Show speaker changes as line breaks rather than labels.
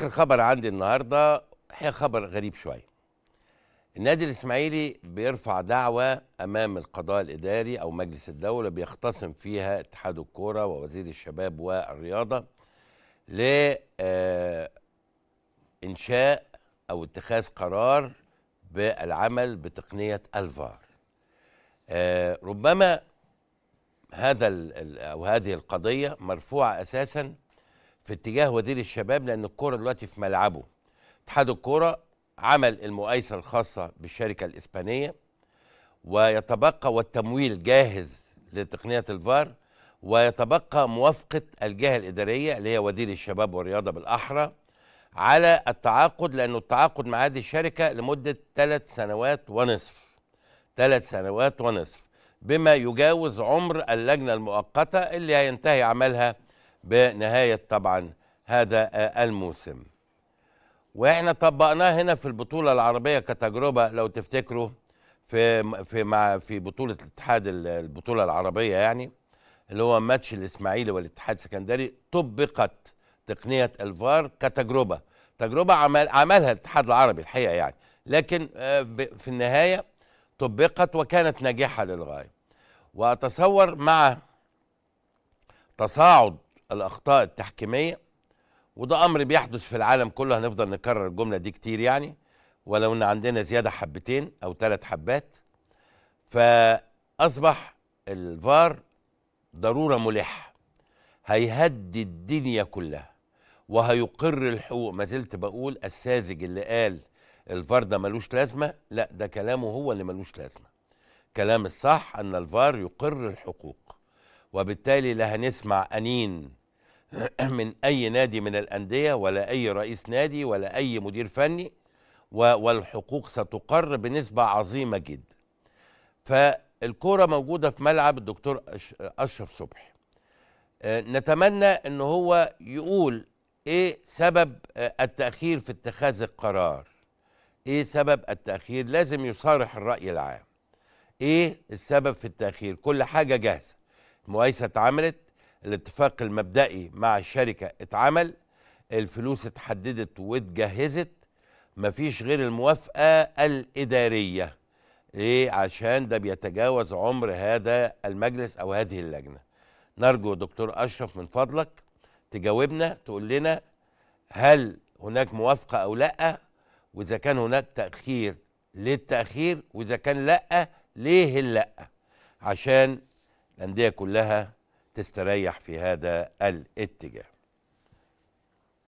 اخر خبر عندي النهارده هي خبر غريب شويه النادي الاسماعيلي بيرفع دعوه امام القضاء الاداري او مجلس الدوله بيختصم فيها اتحاد الكوره ووزير الشباب والرياضه ل آه، انشاء او اتخاذ قرار بالعمل بتقنيه الفار آه، ربما هذا او هذه القضيه مرفوعه اساسا في اتجاه وزير الشباب لان الكوره دلوقتي في ملعبه اتحاد الكوره عمل المؤيسه الخاصه بالشركه الاسبانيه ويتبقى والتمويل جاهز لتقنيه الفار ويتبقى موافقه الجهه الاداريه اللي هي وزير الشباب والرياضه بالاحرى على التعاقد لانه التعاقد مع هذه الشركه لمده ثلاث سنوات ونصف ثلاث سنوات ونصف بما يجاوز عمر اللجنه المؤقته اللي هينتهي عملها بنهاية طبعا هذا الموسم واحنا طبقناه هنا في البطولة العربية كتجربة لو تفتكروا في في مع في بطولة الاتحاد البطولة العربية يعني اللي هو ماتش الاسماعيلي والاتحاد السكندري طبقت تقنية الفار كتجربة تجربة عمل عملها الاتحاد العربي الحقيقة يعني لكن آه، في النهاية طبقت وكانت ناجحة للغاية وأتصور مع تصاعد الاخطاء التحكيميه وده امر بيحدث في العالم كله هنفضل نكرر الجمله دي كتير يعني ولو ان عندنا زياده حبتين او ثلاث حبات فاصبح الفار ضروره ملحه هيهدي الدنيا كلها وهيقر الحقوق ما زلت بقول الساذج اللي قال الفار ده ملوش لازمه لا ده كلامه هو اللي ملوش لازمه كلام الصح ان الفار يقر الحقوق وبالتالي لا هنسمع أنين من أي نادي من الأندية ولا أي رئيس نادي ولا أي مدير فني والحقوق ستقر بنسبة عظيمة جدا فالكورة موجودة في ملعب الدكتور أشرف صبحي آه، نتمنى أن هو يقول إيه سبب آه، التأخير في اتخاذ القرار إيه سبب التأخير لازم يصارح الرأي العام إيه السبب في التأخير كل حاجة جاهزة مقايسه اتعملت الاتفاق المبدئي مع الشركه اتعمل الفلوس اتحددت واتجهزت مفيش غير الموافقه الاداريه ليه عشان ده بيتجاوز عمر هذا المجلس او هذه اللجنه نرجو دكتور اشرف من فضلك تجاوبنا تقول لنا هل هناك موافقه او لا واذا كان هناك تاخير ليه التاخير واذا كان لا ليه اللا عشان الأندية كلها تستريح في هذا الاتجاه